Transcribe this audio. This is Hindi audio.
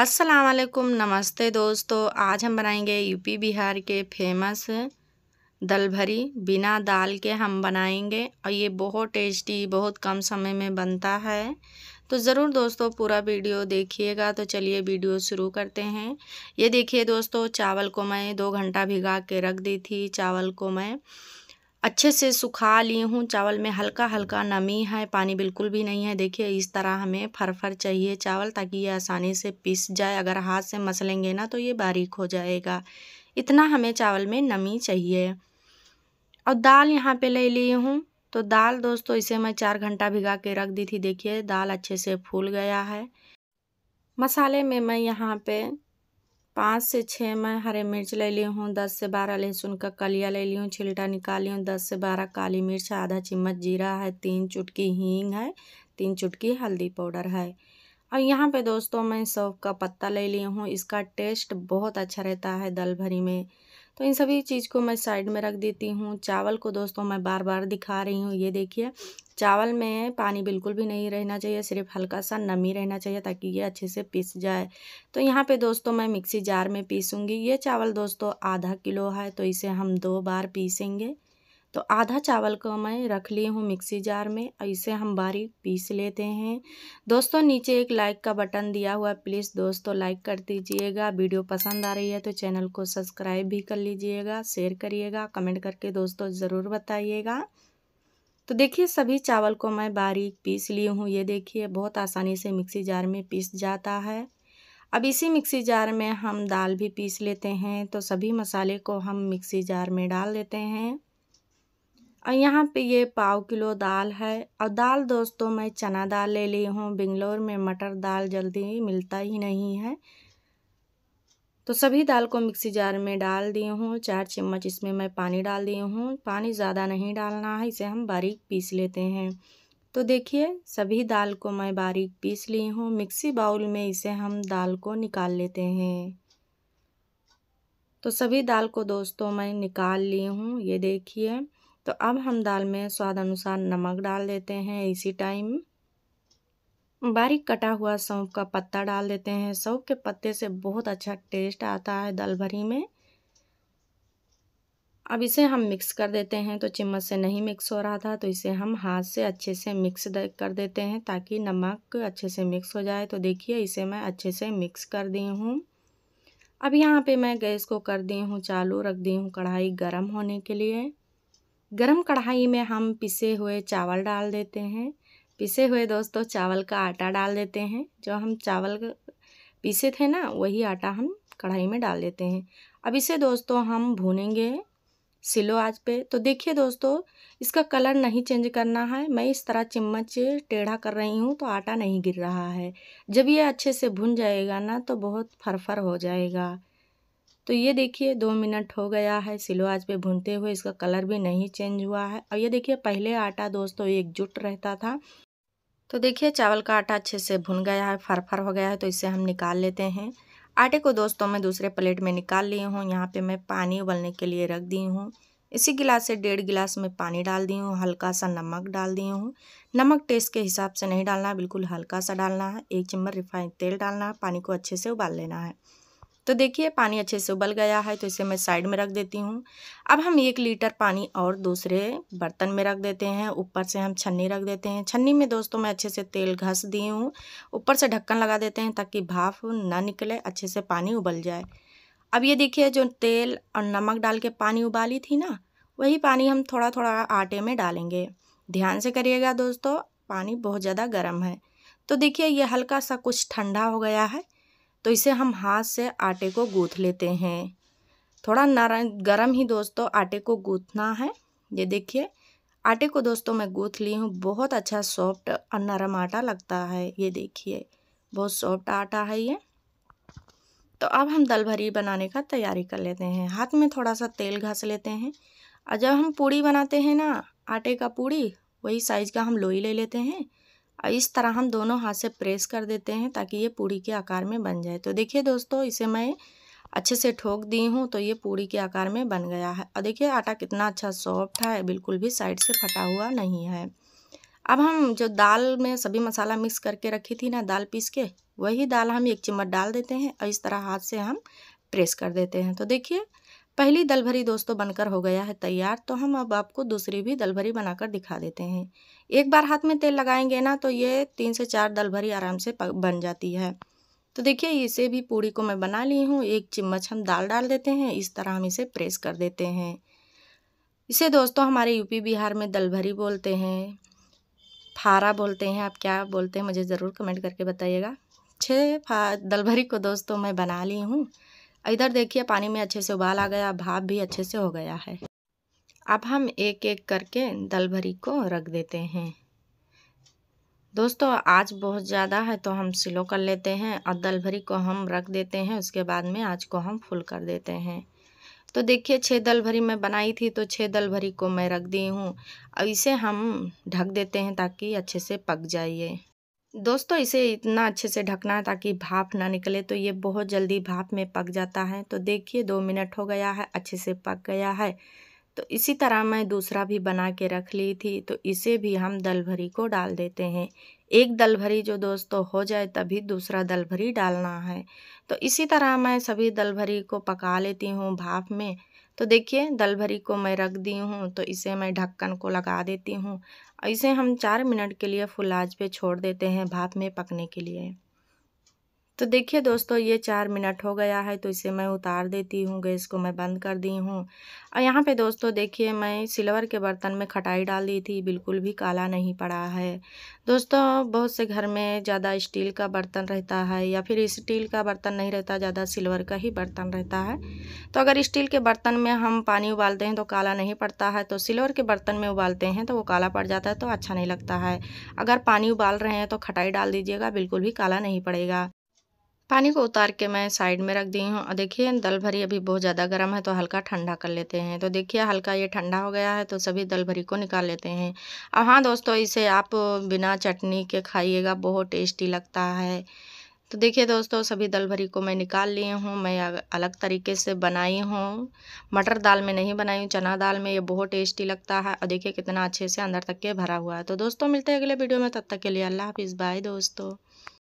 अस्सलाम वालेकुम नमस्ते दोस्तों आज हम बनाएंगे यूपी बिहार के फेमस दल भरी बिना दाल के हम बनाएंगे और ये बहुत टेस्टी बहुत कम समय में बनता है तो ज़रूर दोस्तों पूरा वीडियो देखिएगा तो चलिए वीडियो शुरू करते हैं ये देखिए दोस्तों चावल को मैं दो घंटा भिगा के रख दी थी चावल को मैं अच्छे से सुखा ली हूँ चावल में हल्का हल्का नमी है पानी बिल्कुल भी नहीं है देखिए इस तरह हमें फरफर चाहिए चावल ताकि ये आसानी से पिस जाए अगर हाथ से मसलेंगे ना तो ये बारीक हो जाएगा इतना हमें चावल में नमी चाहिए और दाल यहाँ पे ले ली हूँ तो दाल दोस्तों इसे मैं चार घंटा भिगा के रख दी थी देखिए दाल अच्छे से फूल गया है मसाले में मैं यहाँ पर पाँच से छः मैं हरे मिर्च ले ली हूँ दस से बारह लहसुन का कलिया ले ली हूँ छिलटा ली हूँ दस से बारह काली मिर्च आधा चम्मच जीरा है तीन चुटकी हींग है तीन चुटकी हल्दी पाउडर है और यहाँ पे दोस्तों मैं सौंफ का पत्ता ले ली हूँ इसका टेस्ट बहुत अच्छा रहता है दल भरी में तो इन सभी चीज़ को मैं साइड में रख देती हूँ चावल को दोस्तों मैं बार बार दिखा रही हूँ ये देखिए चावल में पानी बिल्कुल भी नहीं रहना चाहिए सिर्फ हल्का सा नमी रहना चाहिए ताकि ये अच्छे से पीस जाए तो यहाँ पे दोस्तों मैं मिक्सी जार में पीसूँगी ये चावल दोस्तों आधा किलो है तो इसे हम दो बार पीसेंगे तो आधा चावल को मैं रख ली हूँ मिक्सी जार में और इसे हम बारीक पीस लेते हैं दोस्तों नीचे एक लाइक का बटन दिया हुआ है प्लीज़ दोस्तों लाइक कर दीजिएगा वीडियो पसंद आ रही है तो चैनल को सब्सक्राइब भी कर लीजिएगा शेयर करिएगा कमेंट करके दोस्तों ज़रूर बताइएगा तो देखिए सभी चावल को मैं बारीक पीस ली हूँ ये देखिए बहुत आसानी से मिक्सी जार में पीस जाता है अब इसी मिक्सी जार में हम दाल भी पीस लेते हैं तो सभी मसाले को हम मिक्सी जार में डाल देते हैं और यहाँ पे ये पाव किलो दाल है और दाल दोस्तों मैं चना दाल ले ली हूँ बेंगलोर में मटर दाल जल्दी मिलता ही नहीं है तो सभी दाल को मिक्सी जार में डाल दी हूँ चार चम्मच इसमें मैं पानी डाल दी हूँ पानी ज़्यादा नहीं डालना है इसे हम बारीक पीस लेते हैं तो देखिए सभी दाल को मैं बारीक पीस ली हूँ मिक्सी बाउल में इसे हम दाल को निकाल लेते हैं तो सभी दाल को दोस्तों मैं निकाल ली हूँ ये देखिए तो अब हम दाल में स्वाद अनुसार नमक डाल देते हैं इसी टाइम बारीक कटा हुआ सौंफ का पत्ता डाल देते हैं सौंफ के पत्ते से बहुत अच्छा टेस्ट आता है दल भरी में अब इसे हम मिक्स कर देते हैं तो चम्मच से नहीं मिक्स हो रहा था तो इसे हम हाथ से अच्छे से मिक्स कर देते हैं ताकि नमक अच्छे से मिक्स हो जाए तो देखिए इसे मैं अच्छे से मिक्स कर दी हूँ अब यहाँ पे मैं गैस को कर दी हूँ चालू रख दी हूँ कढ़ाई गर्म होने के लिए गर्म कढ़ाई में हम पिसे हुए चावल डाल देते हैं पिसे हुए दोस्तों चावल का आटा डाल देते हैं जो हम चावल पीसे थे ना वही आटा हम कढ़ाई में डाल देते हैं अब इसे दोस्तों हम भूनेंगे सिलो आज पे तो देखिए दोस्तों इसका कलर नहीं चेंज करना है मैं इस तरह चम्मच टेढ़ा कर रही हूँ तो आटा नहीं गिर रहा है जब ये अच्छे से भुन जाएगा ना तो बहुत फरफर हो जाएगा तो ये देखिए दो मिनट हो गया है सिलो आज पे भूनते हुए इसका कलर भी नहीं चेंज हुआ है और ये देखिए पहले आटा दोस्तों एकजुट रहता था तो देखिए चावल का आटा अच्छे से भुन गया है फरफर हो गया है तो इसे हम निकाल लेते हैं आटे को दोस्तों मैं दूसरे प्लेट में निकाल ली हूँ यहाँ पे मैं पानी उबलने के लिए रख दी हूँ इसी गिलास से डेढ़ गिलास में पानी डाल दी हूँ हल्का सा नमक डाल दी हूँ नमक टेस्ट के हिसाब से नहीं डालना है बिल्कुल हल्का सा डालना है एक चम्मच रिफाइंड तेल डालना है पानी को अच्छे से उबाल लेना है तो देखिए पानी अच्छे से उबल गया है तो इसे मैं साइड में रख देती हूँ अब हम एक लीटर पानी और दूसरे बर्तन में रख देते हैं ऊपर से हम छन्नी रख देते हैं छन्नी में दोस्तों मैं अच्छे से तेल घस दी हूँ ऊपर से ढक्कन लगा देते हैं ताकि भाप ना निकले अच्छे से पानी उबल जाए अब ये देखिए जो तेल और नमक डाल के पानी उबाली थी ना वही पानी हम थोड़ा थोड़ा आटे में डालेंगे ध्यान से करिएगा दोस्तों पानी बहुत ज़्यादा गर्म है तो देखिए ये हल्का सा कुछ ठंडा हो गया है तो इसे हम हाथ से आटे को गूँथ लेते हैं थोड़ा नरम गर्म ही दोस्तों आटे को गूँथना है ये देखिए आटे को दोस्तों मैं गूँथ ली हूँ बहुत अच्छा सॉफ्ट और नरम आटा लगता है ये देखिए बहुत सॉफ्ट आटा है ये तो अब हम दल भरी बनाने का तैयारी कर लेते हैं हाथ में थोड़ा सा तेल घस लेते हैं और जब हम पूड़ी बनाते हैं ना आटे का पूड़ी वही साइज़ का हम लोई ले लेते हैं और इस तरह हम दोनों हाथ से प्रेस कर देते हैं ताकि ये पूड़ी के आकार में बन जाए तो देखिए दोस्तों इसे मैं अच्छे से ठोक दी हूँ तो ये पूड़ी के आकार में बन गया है और देखिए आटा कितना अच्छा सॉफ्ट है बिल्कुल भी साइड से फटा हुआ नहीं है अब हम जो दाल में सभी मसाला मिक्स करके रखी थी ना दाल पीस के वही दाल हम एक चम्मच डाल देते हैं और इस तरह हाथ से हम प्रेस कर देते हैं तो देखिए पहली दलभरी दोस्तों बनकर हो गया है तैयार तो हम अब आपको दूसरी भी दलभरी बनाकर दिखा देते हैं एक बार हाथ में तेल लगाएंगे ना तो ये तीन से चार दलभरी आराम से बन जाती है तो देखिए इसे भी पूड़ी को मैं बना ली हूँ एक चम्मच हम दाल डाल देते हैं इस तरह हम इसे प्रेस कर देते हैं इसे दोस्तों हमारे यूपी बिहार में दलभरी बोलते हैं फारा बोलते हैं आप क्या बोलते हैं मुझे ज़रूर कमेंट करके बताइएगा छः फा दलभरी को दोस्तों मैं बना ली हूँ इधर देखिए पानी में अच्छे से उबाल आ गया भाप भी अच्छे से हो गया है अब हम एक एक करके दल भरी को रख देते हैं दोस्तों आज बहुत ज़्यादा है तो हम सिलो कर लेते हैं और दल भरी को हम रख देते हैं उसके बाद में आज को हम फुल कर देते हैं तो देखिए छः दल भरी मैं बनाई थी तो छः दल भरी को मैं रख दी हूँ अब इसे हम ढक देते हैं ताकि अच्छे से पक जाइए दोस्तों इसे इतना अच्छे से ढकना है ताकि भाप ना निकले तो ये बहुत जल्दी भाप में पक जाता है तो देखिए दो मिनट हो गया है अच्छे से पक गया है तो इसी तरह मैं दूसरा भी बना के रख ली थी तो इसे भी हम दल भरी को डाल देते हैं एक दल भरी जो दोस्तों हो जाए तभी दूसरा दल भरी डालना है तो इसी तरह मैं सभी दल भरी को पका लेती हूँ भाप में तो देखिए दल भरी को मैं रख दी हूँ तो इसे मैं ढक्कन को लगा देती हूँ इसे हम चार मिनट के लिए फुल आँच पे छोड़ देते हैं भाप में पकने के लिए तो देखिए दोस्तों ये चार मिनट हो गया है तो इसे मैं उतार देती हूँ गैस को मैं बंद कर दी हूँ और यहाँ पे दोस्तों देखिए मैं सिल्वर के बर्तन में खटाई डाल दी थी बिल्कुल भी काला नहीं पड़ा है दोस्तों बहुत से घर में ज़्यादा स्टील का बर्तन रहता है या फिर स्टील का बर्तन नहीं रहता ज़्यादा सिल्वर का ही बर्तन रहता है तो अगर स्टील के बर्तन में हम पानी उबालते हैं तो काला नहीं पड़ता है तो सिल्वर के बर्तन में उबालते हैं तो वो काला पड़ जाता है तो अच्छा नहीं लगता है अगर पानी उबाल रहे हैं तो खटाई डाल दीजिएगा बिल्कुल भी काला नहीं पड़ेगा पानी को उतार के मैं साइड में रख दी हूँ और देखिए दल भरी अभी बहुत ज़्यादा गर्म है तो हल्का ठंडा कर लेते हैं तो देखिए हल्का ये ठंडा हो गया है तो सभी दल भरी को निकाल लेते हैं अब हाँ दोस्तों इसे आप बिना चटनी के खाइएगा बहुत टेस्टी लगता है तो देखिए दोस्तों सभी दल भरी को मैं निकाल लिए हूँ मैं अलग तरीके से बनाई हूँ मटर दाल में नहीं बनाई हूँ चना दाल में ये बहुत टेस्टी लगता है और देखिए कितना अच्छे से अंदर तक के भरा हुआ है तो दोस्तों मिलते हैं अगले वीडियो में तब तक के लिए अल्लाह हाफिज़ बाय दोस्तों